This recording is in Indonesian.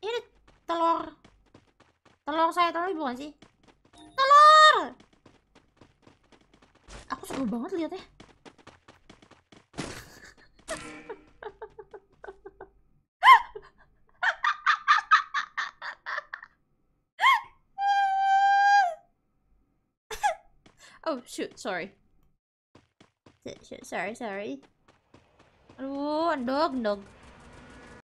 Ini telur. Telur saya telur bukan sih? Telur! Aku seru banget lihatnya. Oh shoot, sorry. Shoot, shoot, sorry, sorry. Aduh, dog dog